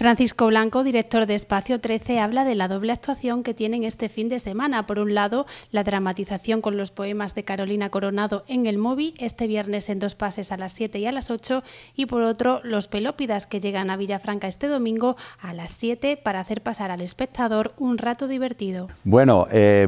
Francisco Blanco, director de Espacio 13, habla de la doble actuación que tienen este fin de semana. Por un lado, la dramatización con los poemas de Carolina Coronado en el móvil, este viernes en dos pases a las 7 y a las 8, y por otro, los Pelópidas que llegan a Villafranca este domingo a las 7 para hacer pasar al espectador un rato divertido. Bueno, eh,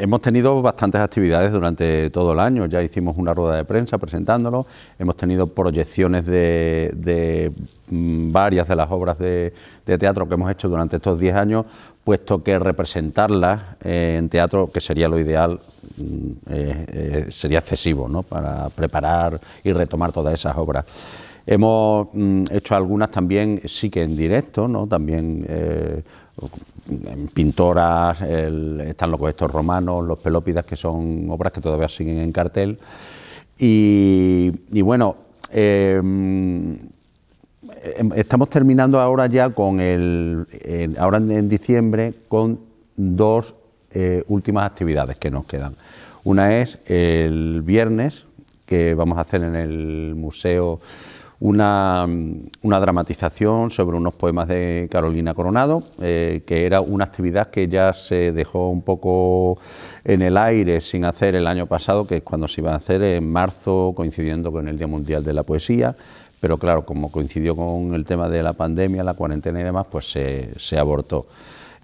hemos tenido bastantes actividades durante todo el año. Ya hicimos una rueda de prensa presentándolo, hemos tenido proyecciones de, mm, varias de las obras de, teatro que hemos hecho durante estos 10 años, puesto que representarlas eh, en teatro, que sería lo ideal, mm, eh, eh, sería excesivo ¿no? para preparar y retomar todas esas obras. Hemos mm, hecho algunas también, sí que en directo, ¿no? también pintoras, están los estos romanos, los pelópidas, que son obras que todavía siguen en cartel. Y, bueno, em, em, estamos terminando ahora ya con el, ahora en diciembre, con dos eh, últimas actividades que nos quedan. Una es el viernes, que vamos a hacer en el Museo una, dramatización sobre unos poemas de Carolina Coronado, eh, que era una actividad que ya se dejó un poco en el aire sin hacer el año pasado, que es cuando se iba a hacer en marzo, coincidiendo con el Día Mundial de la Poesía, pero claro, como coincidió con el tema de la pandemia, la cuarentena y demás, pues se, se abortó.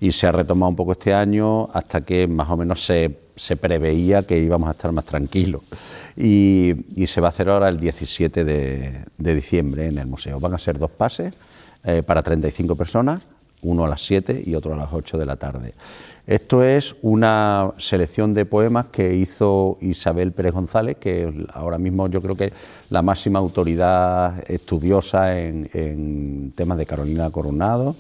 Y se ha retomado un poco este año hasta que más o menos se se preveía que íbamos a estar más tranquilos. Y, se va a hacer ahora el 17 de, diciembre en el museo. Van a ser dos pases eh, para 35 personas, uno a las 7 y otro a las 8 de la tarde. Esto es una selección de poemas que hizo Isabel Pérez González, que ahora mismo yo creo que es la máxima autoridad estudiosa en, temas de Carolina Coronado,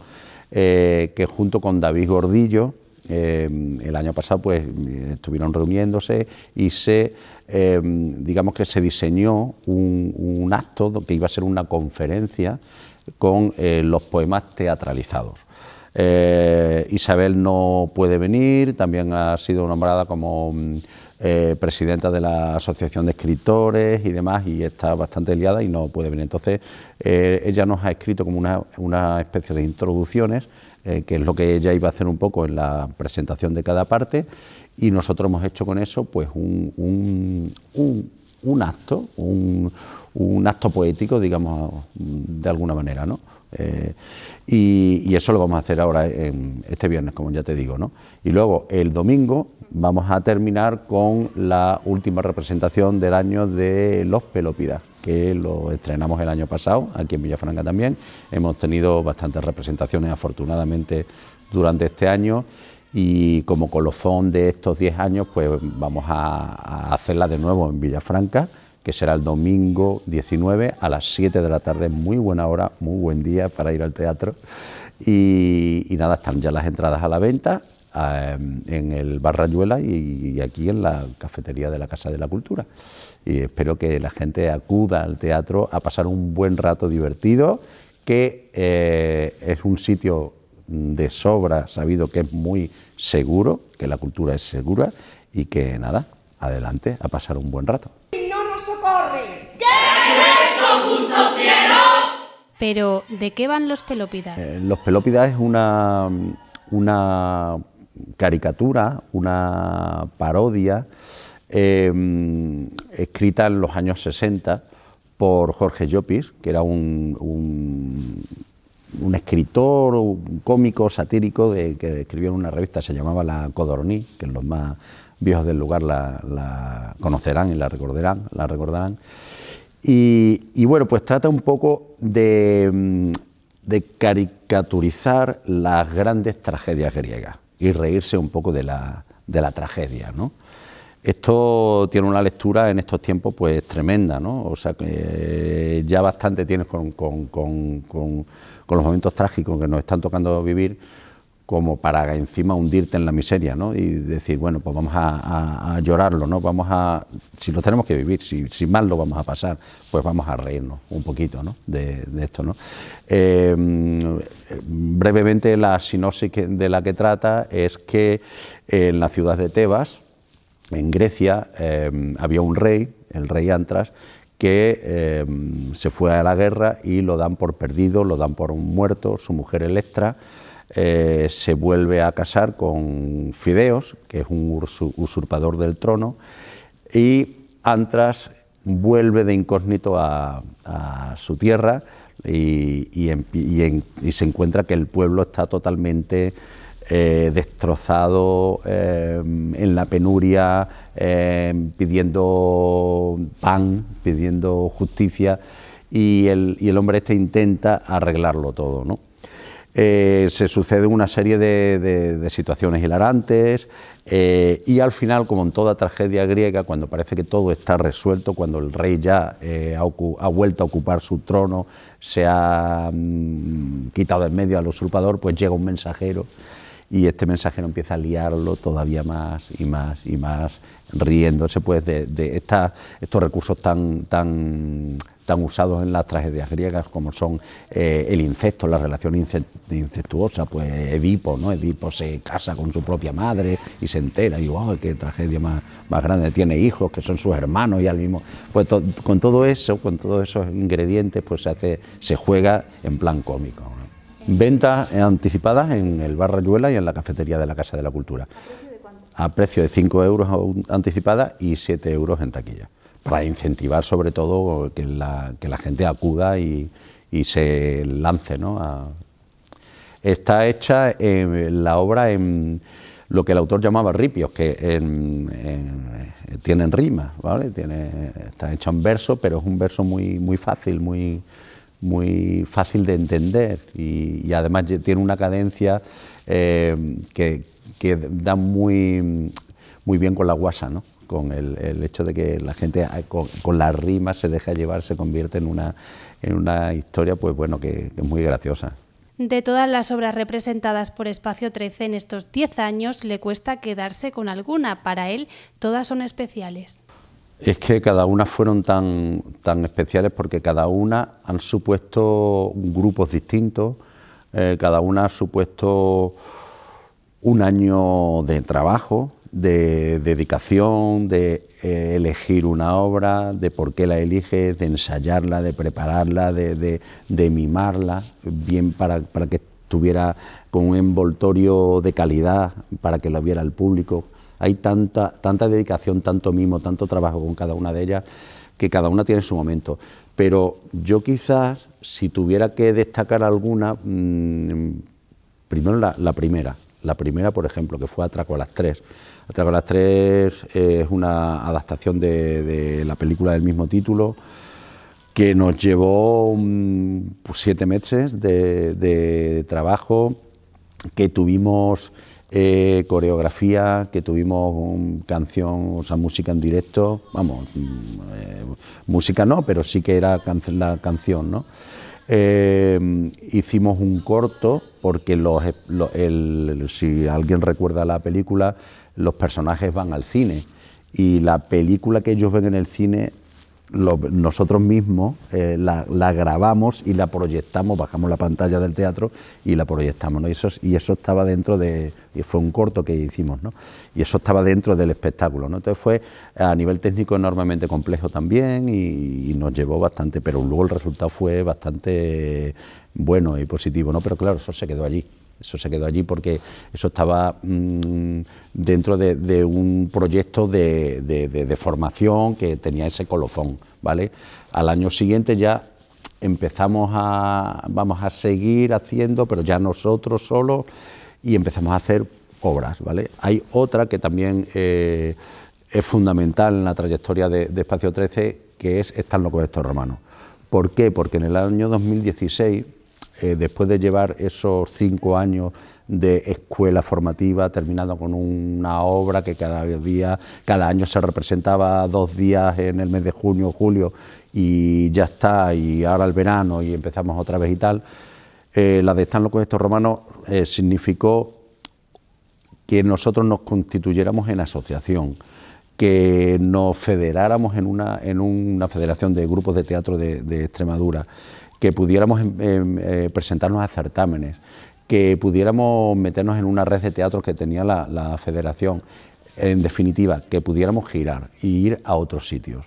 eh, que junto con David Gordillo, Em, el año pasado pues estuvieron reuniéndose y se, em, digamos que se diseñó un, acto que iba a ser una conferencia con eh, los poemas teatralizados. Eh, Isabel no puede venir, también ha sido nombrada como mm, eh, presidenta de la Asociación de Escritores y demás, y está bastante liada y no puede venir. Entonces, eh, ella nos ha escrito como una, especie de introducciones, eh, que es lo que ella iba a hacer un poco en la presentación de cada parte, y nosotros hemos hecho con eso pues un, un, acto, un, acto poético, digamos, de alguna manera, ¿no? y, eso lo vamos a hacer ahora este viernes, como ya te digo, ¿no? Y luego el domingo vamos a terminar con la última representación del año de Los Pelópidas, que lo estrenamos el año pasado, aquí en Villafranca también. Hemos tenido bastantes representaciones, afortunadamente, durante este año. Y como colofón de estos 10 años, pues vamos a, hacerla de nuevo en Villafranca que será el domingo 19 a las 7 de la tarde, muy buena hora, muy buen día para ir al teatro. y nada, están ya las entradas a la venta eh, en el Barrayuela y, aquí en la cafetería de la Casa de la Cultura. Y espero que la gente acuda al teatro a pasar un buen rato divertido, que eh, es un sitio de sobra sabido que es muy seguro, que la cultura es segura y que nada, adelante a pasar un buen rato. No nos Pero, ¿de qué van los pelópidas? Eh, los pelópidas es una, una caricatura, una parodia, em, escrita en los años 60 por Jorge Llopis, que era un, un, escritor, un cómico satírico de, que escribió en una revista, se llamaba La Codorní, que los más viejos del lugar la, conocerán y la recordarán. La recordarán. Y, bueno, pues trata un poco de caricaturizar las grandes tragedias griegas y reírse un poco de la, la tragedia, ¿no? Esto tiene una lectura en estos tiempos pues tremenda, ¿no? O sea, que eh, ya bastante tienes con, con, con, con los momentos trágicos que nos están tocando vivir, como para encima hundirte en la miseria, ¿no? Y decir, bueno, pues vamos a, llorarlo, ¿no? Vamos a, si lo tenemos que vivir, si, mal lo vamos a pasar, pues vamos a reírnos un poquito, ¿no? De, esto, ¿no? Em, brevemente la sinopsis de la que trata es que en la ciudad de Tebas, en Grecia, em, había un rey, el rey Antras, que em, se fue a la guerra y lo dan por perdido, lo dan por muerto, su mujer Electra eh, se vuelve a casar con Fideos, que es un usurpador del trono, y Antras vuelve de incógnito a, su tierra y, se encuentra que el pueblo está totalmente eh, destrozado, eh, en la penuria, pidiendo pan, pidiendo justicia, y el, hombre este intenta arreglarlo todo. ¿no? Eh, se sucede una serie de, situaciones hilarantes eh, y al final, como en toda tragedia griega, cuando parece que todo está resuelto, cuando el rey ya eh, ha, vuelto a ocupar su trono, se ha mm, quitado en medio al usurpador, pues llega un mensajero y este mensajero empieza a liarlo todavía más y más y más, riéndose pues de, estos recursos tan, tan tan usados en las tragedias griegas como son eh, el incesto, la relación incestuosa, pues Edipo, ¿no? Edipo se casa con su propia madre y se entera, y wow, qué tragedia más, grande, tiene hijos que son sus hermanos y al mismo, pues con todo eso, con todos esos ingredientes, pues se hace, se juega en plan cómico. Ventas anticipadas en el Bar Rayuela y en la cafetería de la Casa de la Cultura. ¿A precio de 5 euros anticipada y 7 euros en taquilla para incentivar sobre todo que la, que la gente acuda y, se lance. ¿no? está hecha eh, la obra en lo que el autor llamaba ripios, que eh, tienen rimas, ¿vale? Tiene, está hecha en verso, pero es un verso muy, muy fácil, muy, muy fácil de entender y, además tiene una cadencia eh, que, que, da muy, muy bien con la guasa. ¿no? con el, hecho de que la gente ah, con, la rima se deja llevar, se convierte en una, en una historia pues bueno, que, es muy graciosa. De todas las obras representadas por Espacio 13 en estos 10 años, le cuesta quedarse con alguna. Para él, todas son especiales. Es que cada una fueron tan, tan especiales porque cada una han supuesto grupos distintos, eh, cada una ha supuesto un año de trabajo, de dedicación, de eh, elegir una obra, de por qué la eliges, de ensayarla, de prepararla, de, mimarla, bien para, que estuviera con un envoltorio de calidad, para que lo viera el público. Hay tanta, tanta dedicación, tanto mimo, tanto trabajo con cada una de ellas, que cada una tiene su momento. Pero yo quizás, si tuviera que destacar alguna, mm, primero la primera, la primera, por ejemplo, que fue Atraco a las tres. Atraco a las tres es una adaptación de, la película del mismo título que nos llevó mm, pues, siete meses de, trabajo, que tuvimos eh, coreografía, que tuvimos mm, canción, sea, música en directo, vamos, mm, eh, música no, pero sí que era la canción, ¿no? Eh, hicimos un corto porque los, eh, si alguien recuerda la película, los personajes van al cine y la película que ellos ven en el cine nosotros mismos eh, la, grabamos y la proyectamos, bajamos la pantalla del teatro y la proyectamos, ¿no? Y eso, estaba dentro de, y fue un corto que hicimos, ¿no? Y eso estaba dentro del espectáculo, ¿no? Entonces fue a nivel técnico enormemente complejo también y, y nos llevó bastante, pero luego el resultado fue bastante bueno y positivo, ¿no? Pero claro, eso se quedó allí. Eso se quedó allí porque eso estaba mm, dentro de, un proyecto de, formación que tenía ese colofón, ¿vale? Al año siguiente ya empezamos a, vamos a seguir haciendo, pero ya nosotros solos, y empezamos a hacer obras, ¿vale? Hay otra que también eh, es fundamental en la trayectoria de, Espacio 13, que es Están locos estos romanos. ¿Por qué? Porque en el año 2016 eh, después de llevar esos cinco años de escuela formativa, terminando con una obra que cada día, cada año se representaba dos días en el mes de junio o julio y ya está, y ahora el verano y empezamos otra vez y tal, eh, la de Están locos estos romanos eh, significó que nosotros nos constituyéramos en asociación que nos federáramos en una, en una federación de grupos de teatro de, de Extremadura, que pudiéramos em, em, eh, presentarnos a certámenes, que pudiéramos meternos en una red de teatros que tenía la, federación, en definitiva, que pudiéramos girar e ir a otros sitios.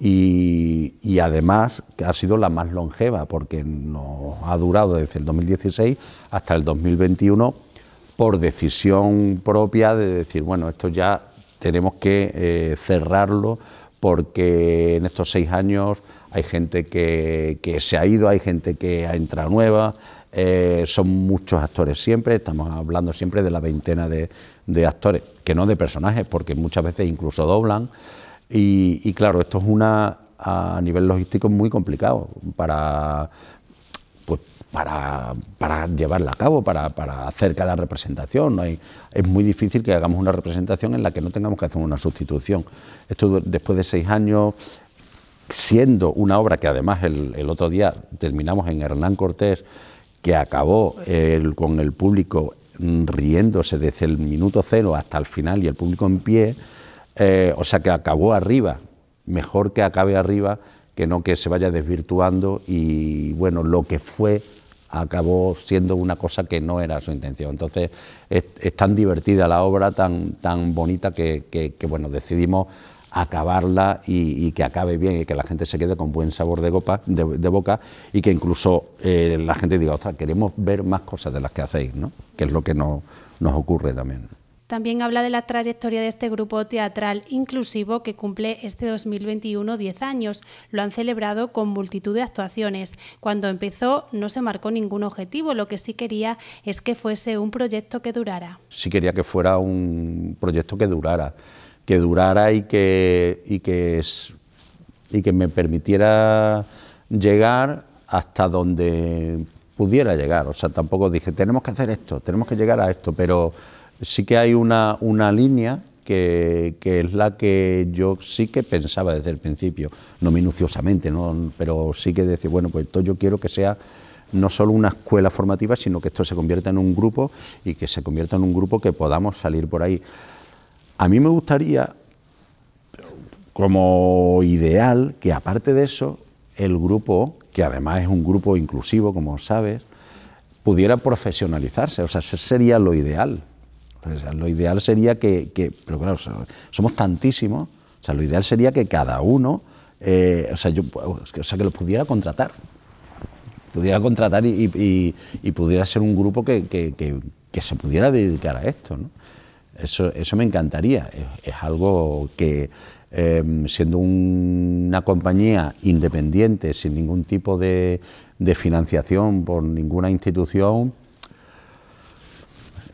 Y, además, que ha sido la más longeva porque nos ha durado desde el 2016 hasta el 2021 por decisión propia de decir, bueno, esto ya tenemos que eh, cerrarlo porque en estos seis años hay gente que, se ha ido, hay gente que ha entrado nueva, eh, son muchos actores siempre, estamos hablando siempre de la veintena de, actores, que no de personajes, porque muchas veces incluso doblan. Y, claro, esto es una a nivel logístico muy complicado para pues para, llevarla a cabo, para, hacer cada representación. es muy difícil que hagamos una representación en la que no tengamos que hacer una sustitución. Esto después de seis años siendo una obra que además el, otro día terminamos en Hernán Cortés, que acabó con el público mm, riéndose desde el minuto cero hasta el final y el público en pie, eh, o sea que acabó arriba, mejor que acabe arriba que no que se vaya desvirtuando y bueno, lo que fue acabó siendo una cosa que no era su intención. Entonces es, tan divertida la obra, tan, tan bonita que, que bueno, decidimos acabarla y, que acabe bien y que la gente se quede con buen sabor de, de, boca y que incluso eh, la gente diga, ostras, queremos ver más cosas de las que hacéis, ¿no? que es lo que no, nos ocurre también. También habla de la trayectoria de este grupo teatral inclusivo que cumple este 2021 10 años. Lo han celebrado con multitud de actuaciones. Cuando empezó no se marcó ningún objetivo, lo que sí quería es que fuese un proyecto que durara. Sí quería que fuera un proyecto que durara que durara y que, que, es, y que me permitiera llegar hasta donde pudiera llegar. O sea, tampoco dije, tenemos que hacer esto, tenemos que llegar a esto, pero sí que hay una, una línea que, que, es la que yo sí que pensaba desde el principio, no minuciosamente, ¿no? pero sí que decir, bueno, pues esto yo quiero que sea no solo una escuela formativa, sino que esto se convierta en un grupo y que se convierta en un grupo que podamos salir por ahí. A mí me gustaría, como ideal, que aparte de eso, el grupo, que además es un grupo inclusivo, como sabes, pudiera profesionalizarse. O sea, ese sería lo ideal. O sea, lo ideal sería que, pero claro, somos tantísimos, o sea, lo ideal sería que cada uno, eh, o, sea, yo, que lo pudiera contratar, pudiera contratar y, pudiera ser un grupo que, que, se pudiera dedicar a esto, ¿no? Eso, me encantaría. Es, algo que, em, siendo una compañía independiente, sin ningún tipo de, financiación por ninguna institución,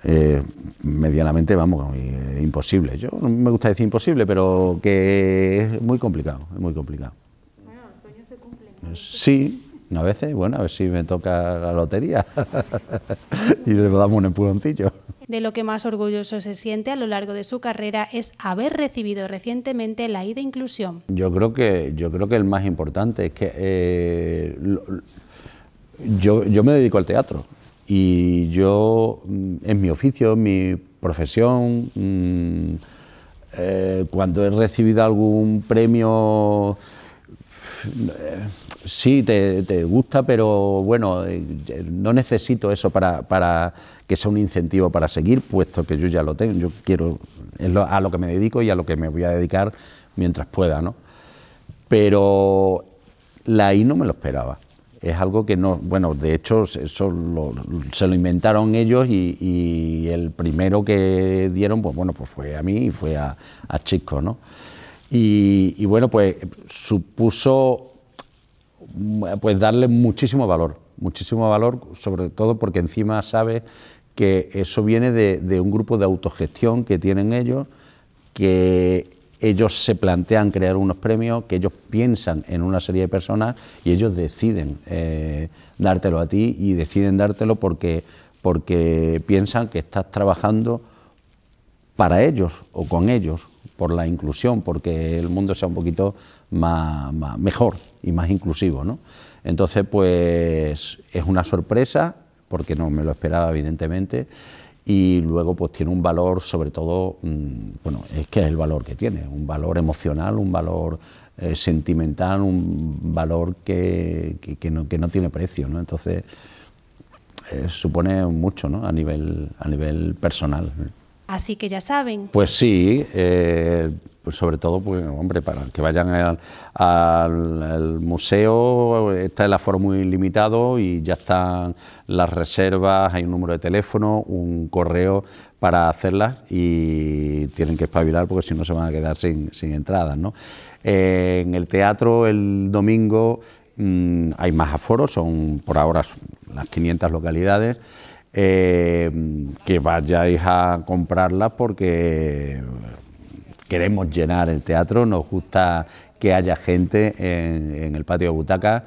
eh, medianamente, vamos, eh, imposible. Yo no me gusta decir imposible, pero que es muy complicado, es muy complicado. Bueno, los sueños se cumplen. Sí, a veces, bueno, a ver si me toca la lotería y le damos un empujoncillo. De lo que más orgulloso se siente a lo largo de su carrera es haber recibido recientemente la I de inclusión. Yo creo que, yo creo que el más importante es que eh, yo, me dedico al teatro y yo, mm, en mi oficio, en mi profesión, mm, eh, cuando he recibido algún premio eh, sí, te, te, gusta, pero bueno, eh, no necesito eso para, que sea un incentivo para seguir, puesto que yo ya lo tengo, yo quiero, a lo que me dedico y a lo que me voy a dedicar mientras pueda, ¿no? Pero la I no me lo esperaba. Es algo que no, bueno, de hecho eso se lo inventaron ellos y, el primero que dieron, pues bueno, pues fue a mí y fue a, a Chico, ¿no? Y, bueno, pues supuso pues darle muchísimo valor, muchísimo valor, sobre todo porque encima sabe que eso viene de, un grupo de autogestión que tienen ellos, que ellos se plantean crear unos premios, que ellos piensan en una serie de personas y ellos deciden eh, dártelo a ti y deciden dártelo porque piensan que estás trabajando para ellos o con ellos, por la inclusión, porque el mundo sea un poquito más, mejor y más inclusivo. ¿no? Entonces, pues es una sorpresa, porque no me lo esperaba, evidentemente, y luego pues tiene un valor, sobre todo, mm, bueno, es que es el valor que tiene, un valor emocional, un valor eh, sentimental, un valor que, que, no, tiene precio, ¿no? Entonces, eh, supone mucho, ¿no? A nivel, a nivel personal. Así que ya saben. Pues sí, eh, pues sobre todo, pues, hombre, para que vayan al, al, museo, está el aforo muy limitado y ya están las reservas, hay un número de teléfono, un correo para hacerlas y tienen que espabilar porque si no se van a quedar sin, entradas. ¿no? en el teatro el domingo mm, hay más aforos, son por ahora las 500 localidades. Em, que vayáis a comprarla porque queremos llenar el teatro, nos gusta que haya gente en, el patio de butaca.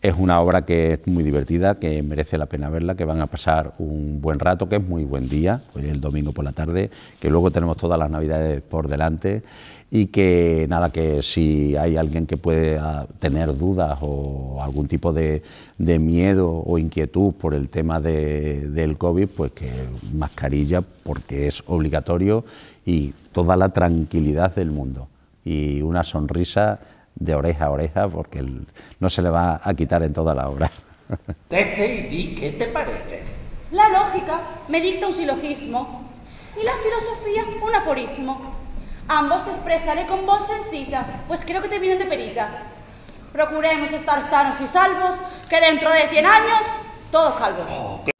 Es una obra que es muy divertida, que merece la pena verla, que van a pasar un buen rato, que es muy buen día, hoy pues el domingo por la tarde, que luego tenemos todas las navidades por delante y que nada, que si hay alguien que puede tener dudas o algún tipo de, miedo o inquietud por el tema de, del COVID, pues que mascarilla porque es obligatorio y toda la tranquilidad del mundo y una sonrisa de oreja a oreja porque no se le va a quitar en toda la obra. Teste y qué te parece. La lógica me dicta un silogismo y la filosofía un aforismo Ambos te expresaré con voz sencilla, pues creo que te vienen de perita. Procuremos estar sanos y salvos, que dentro de 100 años todos calvos. Oh,